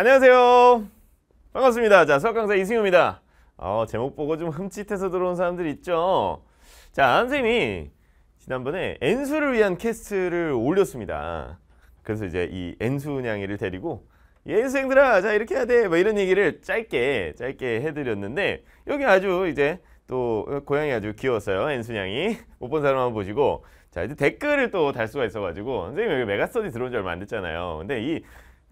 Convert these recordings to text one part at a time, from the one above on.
안녕하세요. 반갑습니다. 자, 수학 강사 이승우입니다. 어, 제목 보고 좀 흠칫해서 들어온 사람들 있죠? 자, 선생님이 지난번에 N수를 위한 캐스트를 올렸습니다. 그래서 이제 이 N수 냥이를 데리고 예수생들아 자 이렇게 해야 돼 뭐 이런 얘기를 짧게 짧게 해드렸는데 여기 아주 이제 또 고양이 아주 귀여웠어요 엔수 양이 못 본사람 한번 보시고 자 이제 댓글을 또 달 수가 있어가지고 선생님 여기 메가스터디 들어온 지 얼마 안 됐잖아요 근데 이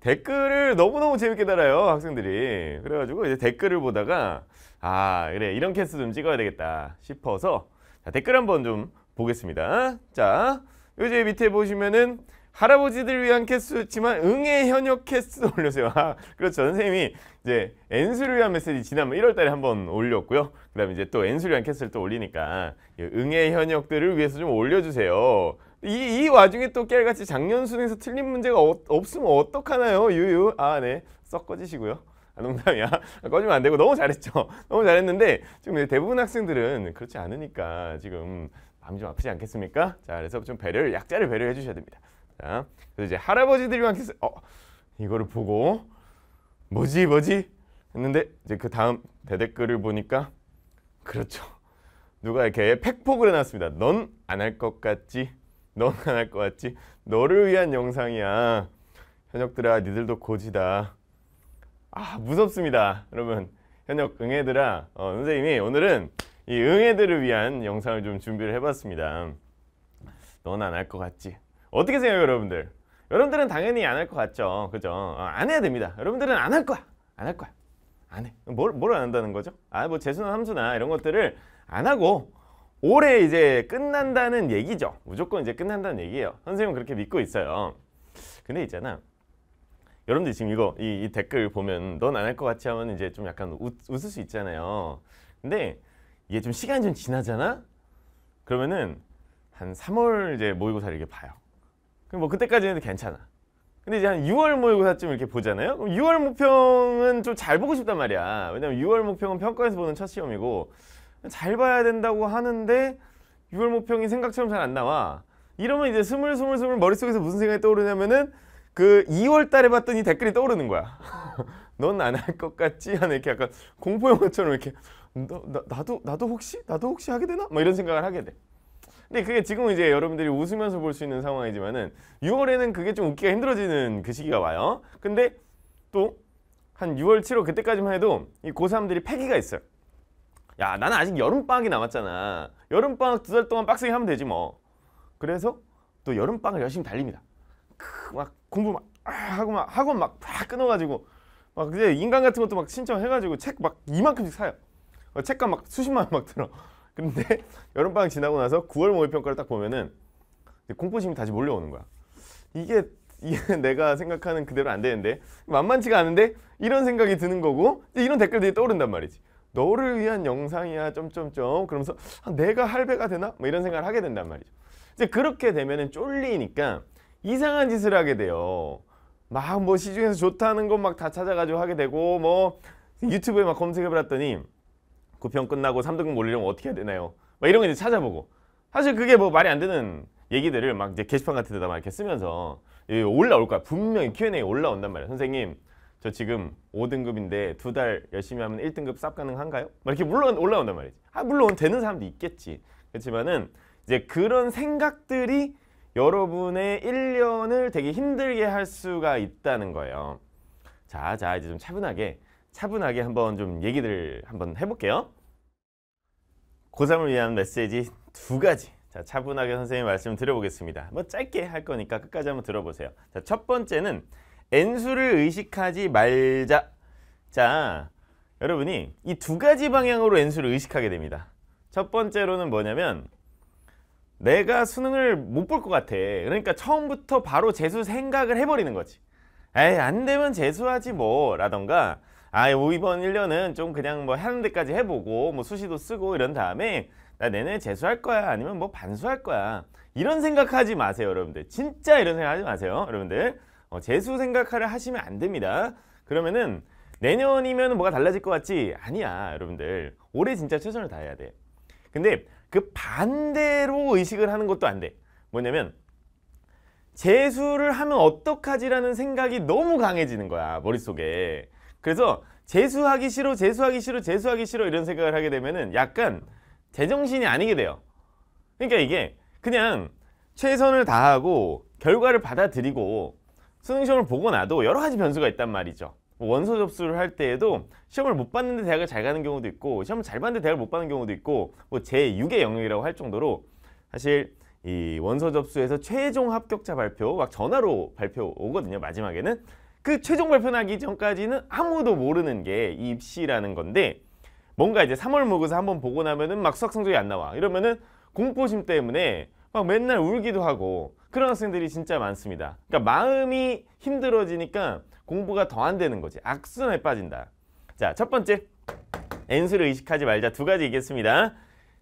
댓글을 너무너무 재밌게 달아요 학생들이 그래가지고 이제 댓글을 보다가 아 그래 이런 캐스 좀 찍어야 되겠다 싶어서 자, 댓글 한번 좀 보겠습니다 자 요제 밑에 보시면은 할아버지들 위한 캐스지만 응애 현역 캐스올려세요 아, 그렇죠. 선생님이 이제 엔수를 위한 메시지 지난 1월달에 한번 올렸고요. 그 다음에 이제 또 엔수를 위한 캐스를또 올리니까 응애 현역들을 위해서 좀 올려주세요. 이, 이 와중에 또 깨알같이 작년 수능에서 틀린 문제가 어, 없으면 어떡하나요? 유유. 아, 네. 썩 꺼지시고요. 아, 농담이야. 아, 꺼지면 안 되고 너무 잘했죠. 너무 잘했는데 지금 대부분 학생들은 그렇지 않으니까 지금 마음이 좀 아프지 않겠습니까? 자, 그래서 좀 배려를 약자를 배려해 주셔야 됩니다. 자, 그래서 이제 할아버지들이랑 많 키스 어 이거를 보고 뭐지 뭐지 했는데 이제 그 다음 대댓글을 보니까 그렇죠. 누가 이렇게 팩폭을 해놨습니다. 넌 안 할 것 같지? 너는 안할 것 같지? 너를 위한 영상이야. 현역들아, 니들도 고지다. 아, 무섭습니다. 여러분, 현역 응애들아, 어, 선생님이 오늘은 이 응애들을 위한 영상을 좀 준비를 해봤습니다. 넌안할 것 같지? 어떻게 생각해요, 여러분들? 여러분들은 당연히 안 할 것 같죠? 그죠? 어, 안 해야 됩니다. 여러분들은 안 할 거야. 안 할 거야. 안 해. 뭘, 뭘안 한다는 거죠? 아, 뭐 재수나 함수나 이런 것들을 안 하고 올해 이제 끝난다는 얘기죠. 무조건 이제 끝난다는 얘기예요. 선생님은 그렇게 믿고 있어요. 근데 있잖아. 여러분들 지금 이거 이, 이 댓글 보면 넌 안 할 것 같이 하면 이제 좀 약간 웃, 웃을 수 있잖아요. 근데 이게 좀 시간이 좀 지나잖아. 그러면은 한 3월 이제 모의고사를 이렇게 봐요. 그럼 뭐 그때까지는 괜찮아. 근데 이제 한 6월 모의고사쯤 이렇게 보잖아요. 그럼 6월 목평은좀 잘 보고 싶단 말이야. 왜냐면 6월 목평은 평가에서 보는 첫 시험이고 잘 봐야 된다고 하는데 6월 모평이 생각처럼 잘 안 나와 이러면 이제 스물스물스물 머릿속에서 무슨 생각이 떠오르냐면은 그 2월 달에 봤더니 댓글이 떠오르는 거야 넌 안 할 것 같지? 하는 이렇게 약간 공포 영화처럼 이렇게 너, 나, 나도 나도 혹시 나도 혹시 하게 되나? 뭐 이런 생각을 하게 돼 근데 그게 지금 이제 여러분들이 웃으면서 볼 수 있는 상황이지만은 6월에는 그게 좀 웃기가 힘들어지는 그 시기가 와요 근데 또 한 6월 7월 그때까지만 해도 이 고3들이 폐기가 있어요 야 나는 아직 여름방학이 남았잖아 여름방학 두 달 동안 빡세게 하면 되지 뭐 그래서 또 여름방학을 열심히 달립니다 크, 막 공부 막 아, 하고 막 학원 막팍 끊어가지고 막 이제 인간 같은 것도 막 신청해가지고 책 막 이만큼씩 사요 어, 책값 막 수십만 원 막 들어 근데 여름방학 지나고 나서 9월 모의평가를 딱 보면은 공포심이 다시 몰려오는 거야 이게 이게 내가 생각하는 그대로 안 되는데 만만치가 않은데 이런 생각이 드는 거고 이런 댓글들이 떠오른단 말이지 너를 위한 영상이야 점점점 그러면서 아, 내가 할배가 되나? 뭐 이런 생각을 하게 된단 말이죠. 이제 그렇게 되면은 쫄리니까 이상한 짓을 하게 돼요. 막 뭐 시중에서 좋다는 거 막 다 찾아가지고 하게 되고 뭐 유튜브에 막 검색해봤더니 9편 끝나고 3등급 올리려면 어떻게 해야 되나요? 막 이런 거 이제 찾아보고 사실 그게 뭐 말이 안 되는 얘기들을 막 이제 게시판 같은 데다 막 이렇게 쓰면서 올라올 거야. 분명히 Q&A 올라온단 말이야. 선생님 저 지금 5등급인데 두 달 열심히 하면 1등급 쌉 가능한가요? 막 이렇게 올라온단 말이지. 아 물론 되는 사람도 있겠지. 그렇지만은 이제 그런 생각들이 여러분의 1년을 되게 힘들게 할 수가 있다는 거예요. 자, 자 이제 좀 차분하게 차분하게 한번 좀 얘기들 한번 해볼게요. 고3을 위한 메시지 두 가지. 자, 차분하게 선생님 말씀 드려보겠습니다. 뭐 짧게 할 거니까 끝까지 한번 들어보세요. 자, 첫 번째는 n수를 의식하지 말자. 자, 여러분이 이 두 가지 방향으로 n수를 의식하게 됩니다. 첫 번째로는 뭐냐면 내가 수능을 못 볼 것 같아. 그러니까 처음부터 바로 재수 생각을 해버리는 거지. 에이 안 되면 재수하지 뭐 라던가 아 이번 1년은 좀 그냥 뭐 하는 데까지 해보고 뭐 수시도 쓰고 이런 다음에 나내내 재수할 거야 아니면 뭐 반수할 거야 이런 생각하지 마세요 여러분들 진짜 이런 생각하지 마세요 여러분들 어, 재수 생각을 하 하시면 안 됩니다. 그러면은 내년이면 뭐가 달라질 것 같지? 아니야 여러분들 올해 진짜 최선을 다해야 돼. 근데 그 반대로 의식을 하는 것도 안 돼. 뭐냐면 재수를 하면 어떡하지라는 생각이 너무 강해지는 거야 머릿속에. 그래서 재수하기 싫어 재수하기 싫어 재수하기 싫어 이런 생각을 하게 되면은 약간 제정신이 아니게 돼요. 그러니까 이게 그냥 최선을 다하고 결과를 받아들이고 수능 시험을 보고 나도 여러 가지 변수가 있단 말이죠. 뭐 원서 접수를 할 때에도 시험을 못 봤는데 대학을 잘 가는 경우도 있고 시험을 잘 봤는데 대학을 못 가는 경우도 있고 뭐 제6의 영역이라고 할 정도로 사실 이 원서 접수에서 최종 합격자 발표 막 전화로 발표 오거든요 마지막에는 그 최종 발표 나기 전까지는 아무도 모르는 게이 입시라는 건데 뭔가 이제 3월 모의고사 한번 보고 나면은 막 수학 성적이 안 나와 이러면은 공포심 때문에 막 맨날 울기도 하고 그런 학생들이 진짜 많습니다. 그러니까 마음이 힘들어지니까 공부가 더 안 되는 거지. 악순환에 빠진다. 자, 첫 번째. N수를 의식하지 말자. 두 가지 얘기했습니다.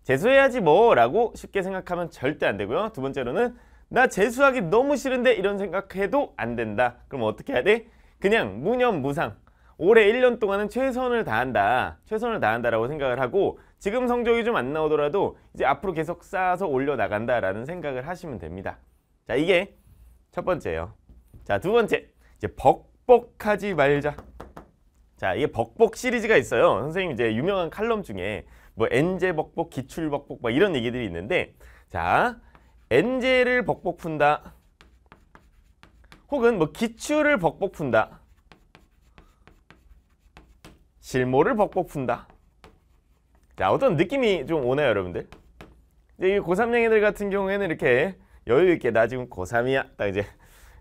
재수해야지 뭐 라고 쉽게 생각하면 절대 안 되고요. 두 번째로는 나 재수하기 너무 싫은데 이런 생각해도 안 된다. 그럼 어떻게 해야 돼? 그냥 무념무상. 올해 1년 동안은 최선을 다한다. 최선을 다한다라고 생각을 하고 지금 성적이 좀 안 나오더라도 이제 앞으로 계속 쌓아서 올려나간다라는 생각을 하시면 됩니다. 자 이게 첫 번째예요. 자 두 번째 이제 벅벅하지 말자. 자 이게 벅벅 시리즈가 있어요. 선생님 이제 유명한 칼럼 중에 뭐 엔제 벅벅, 기출 벅벅 막 이런 얘기들이 있는데 자 엔제를 벅벅 푼다. 혹은 뭐 기출을 벅벅 푼다. 실모를 벅벅 푼다. 자 어떤 느낌이 좀 오나요 여러분들? 이제 이 고3냥이들 같은 경우에는 이렇게 여유 있게 나 지금 고3이야 딱 이제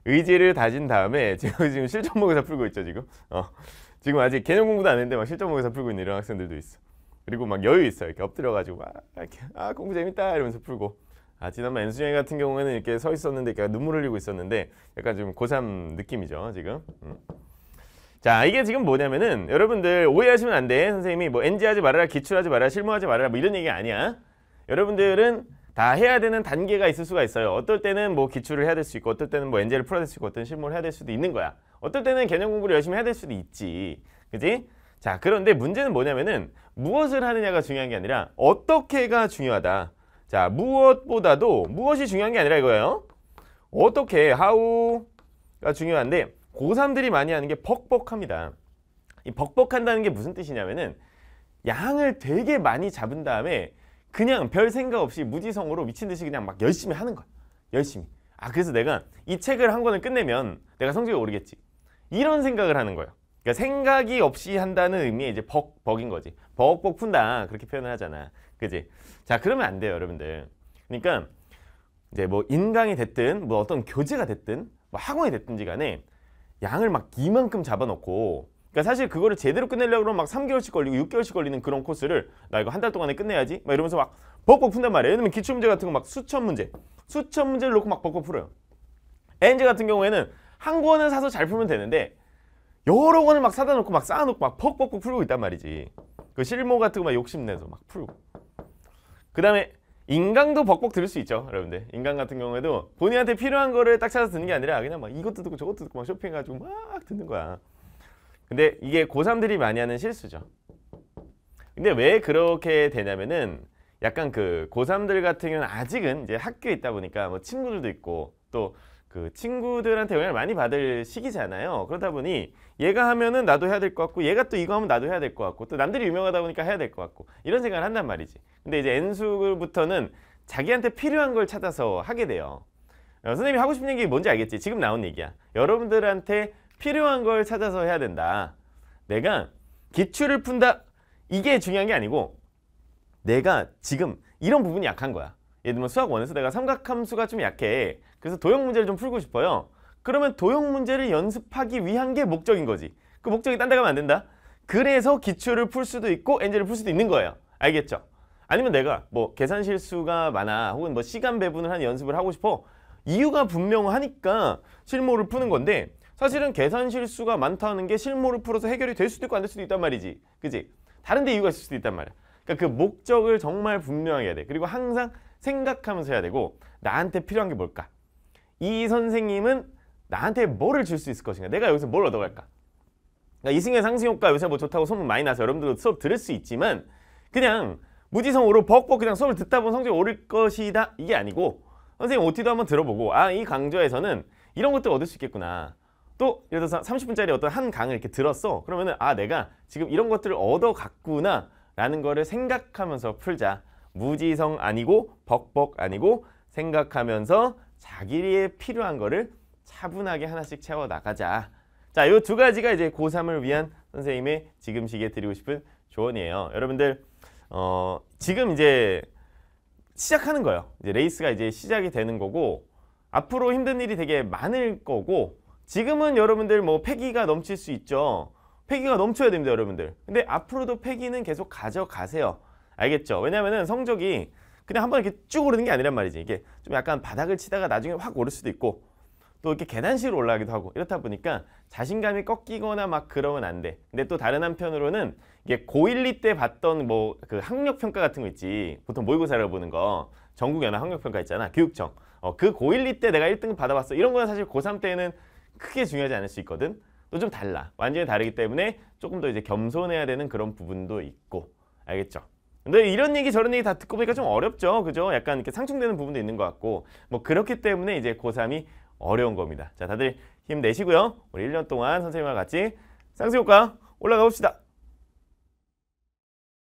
의지를 다진 다음에 지금 지금 실전목에서 풀고 있죠 지금 어 지금 아직 개념 공부도 안 했는데 막 실전목에서 풀고 있는 이런 학생들도 있어 그리고 막 여유 있어 이렇게 엎드려 가지고 막 이렇게 아 공부 재밌다 이러면서 풀고 아 지난번 엔수영이 같은 경우에는 이렇게 서 있었는데 이렇 눈물 흘리고 있었는데 약간 지금 고3 느낌이죠 지금 음. 자 이게 지금 뭐냐면은 여러분들 오해하시면 안 돼 선생님이 뭐 NG하지 말아라 기출하지 말아라 실무하지 말아라 뭐 이런 얘기 아니야 여러분들은 다 해야 되는 단계가 있을 수가 있어요. 어떨 때는 뭐 기출을 해야 될 수 있고 어떨 때는 뭐 엔젤을 풀어야 될 수 있고 어떤 실무를 해야 될 수도 있는 거야. 어떨 때는 개념 공부를 열심히 해야 될 수도 있지. 그지? 자 그런데 문제는 뭐냐면은 무엇을 하느냐가 중요한 게 아니라 어떻게가 중요하다. 자 무엇보다도 무엇이 중요한 게 아니라 이거예요. 어떻게 하우가 중요한데 고3들이 많이 하는 게 벅벅합니다. 이 벅벅한다는 게 무슨 뜻이냐면은 양을 되게 많이 잡은 다음에 그냥 별 생각 없이 무지성으로 미친 듯이 그냥 막 열심히 하는 거야. 열심히. 아 그래서 내가 이 책을 한 권을 끝내면 내가 성적이 오르겠지. 이런 생각을 하는 거예요. 그러니까 생각이 없이 한다는 의미의 이제 벅, 벅인 거지. 벅벅 푼다. 그렇게 표현을 하잖아. 그지? 자, 그러면 안 돼요, 여러분들. 그러니까 이제 뭐 인강이 됐든 뭐 어떤 교재가 됐든 뭐 학원이 됐든지 간에 양을 막 이만큼 잡아놓고 그러니까 사실 그거를 제대로 끝내려고 막 3개월씩 걸리고 6개월씩 걸리는 그런 코스를 나 이거 한 달 동안에 끝내야지 막 이러면서 막 벅벅 푼단 말이에요. 왜냐면 기출 문제 같은 거 막 수천 문제, 수천 문제를 놓고 막 벅벅 풀어요. n 제 같은 경우에는 한 권을 사서 잘 풀면 되는데 여러 권을 막 사다 놓고 막 쌓아 놓고 막퍽퍽 풀고 있단 말이지. 그 실무 같은 거 막 욕심내서 막 풀고. 그다음에 인강도 벅벅 들을 수 있죠, 여러분들. 인강 같은 경우에도 본인한테 필요한 거를 딱 찾아서 듣는 게 아니라 그냥 막 이것도 듣고 저것도 듣고 막 쇼핑해가지고 막 듣는 거야. 근데 이게 고3들이 많이 하는 실수죠. 근데 왜 그렇게 되냐면은 약간 그 고3들 같은 경우는 아직은 이제 학교에 있다 보니까 뭐 친구들도 있고 또 그 친구들한테 영향을 많이 받을 시기잖아요. 그러다 보니 얘가 하면은 나도 해야 될 것 같고 얘가 또 이거 하면 나도 해야 될 것 같고 또 남들이 유명하다 보니까 해야 될 것 같고 이런 생각을 한단 말이지. 근데 이제 N수부터는 자기한테 필요한 걸 찾아서 하게 돼요. 어, 선생님이 하고 싶은 얘기 뭔지 알겠지? 지금 나온 얘기야. 여러분들한테 필요한 걸 찾아서 해야 된다. 내가 기출을 푼다. 이게 중요한 게 아니고 내가 지금 이런 부분이 약한 거야. 예를 들면 수학 원에서 내가 삼각함수가 좀 약해. 그래서 도형 문제를 좀 풀고 싶어요. 그러면 도형 문제를 연습하기 위한 게 목적인 거지. 그 목적이 딴 데 가면 안 된다. 그래서 기출을 풀 수도 있고 엔젤을 풀 수도 있는 거예요. 알겠죠? 아니면 내가 뭐 계산 실수가 많아 혹은 뭐 시간 배분을 하는 연습을 하고 싶어 이유가 분명하니까 실무를 푸는 건데 사실은 계산 실수가 많다는 게실무를 풀어서 해결이 될 수도 있고 안 될 수도 있단 말이지. 그지? 다른 데 이유가 있을 수도 있단 말이야. 그러니까 그 목적을 정말 분명하게 해야 돼. 그리고 항상 생각하면서 해야 되고 나한테 필요한 게 뭘까? 이 선생님은 나한테 뭐를 줄 수 있을 것인가? 내가 여기서 뭘 얻어갈까? 그러니까 이승의 상승 효과 요새 뭐 좋다고 소문 많이 나서 여러분들도 수업 들을 수 있지만 그냥 무지성으로 벅벅 그냥 수업을 듣다 보면 성적이 오를 것이다 이게 아니고 선생님 OT도 한번 들어보고 아 이 강좌에서는 이런 것들 얻을 수 있겠구나 또 예를 들어서 30분짜리 어떤 한 강을 이렇게 들었어. 그러면은 아 내가 지금 이런 것들을 얻어갔구나 라는 거를 생각하면서 풀자. 무지성 아니고 벅벅 아니고 생각하면서 자기에 필요한 거를 차분하게 하나씩 채워 나가자. 자, 요두 가지가 이제 고3을 위한 선생님의 지금 시기에 드리고 싶은 조언이에요. 여러분들 어, 지금 이제 시작하는 거예요. 이제 레이스가 이제 시작이 되는 거고 앞으로 힘든 일이 되게 많을 거고 지금은 여러분들 뭐 폐기가 넘칠 수 있죠. 폐기가 넘쳐야 됩니다, 여러분들. 근데 앞으로도 폐기는 계속 가져가세요. 알겠죠? 왜냐면은 성적이 그냥 한번 이렇게 쭉 오르는 게 아니란 말이지. 이게 좀 약간 바닥을 치다가 나중에 확 오를 수도 있고 또 이렇게 계단식으로 올라가기도 하고 이렇다 보니까 자신감이 꺾이거나 막 그러면 안 돼. 근데 또 다른 한편으로는 이게 고1, 2때 봤던 뭐 그 학력평가 같은 거 있지. 보통 모의고사를 보는 거. 전국연합 학력평가 있잖아. 교육청. 어, 그 고1, 2때 내가 1등 받아봤어. 이런 거는 사실 고3 때는 크게 중요하지 않을 수 있거든. 또 좀 달라. 완전히 다르기 때문에 조금 더 이제 겸손해야 되는 그런 부분도 있고. 알겠죠? 근데 이런 얘기 저런 얘기 다 듣고 보니까 좀 어렵죠. 그죠? 약간 이렇게 상충되는 부분도 있는 것 같고. 뭐 그렇기 때문에 이제 고3이 어려운 겁니다. 자, 다들 힘내시고요. 우리 1년 동안 선생님과 같이 상승 효과 올라가 봅시다.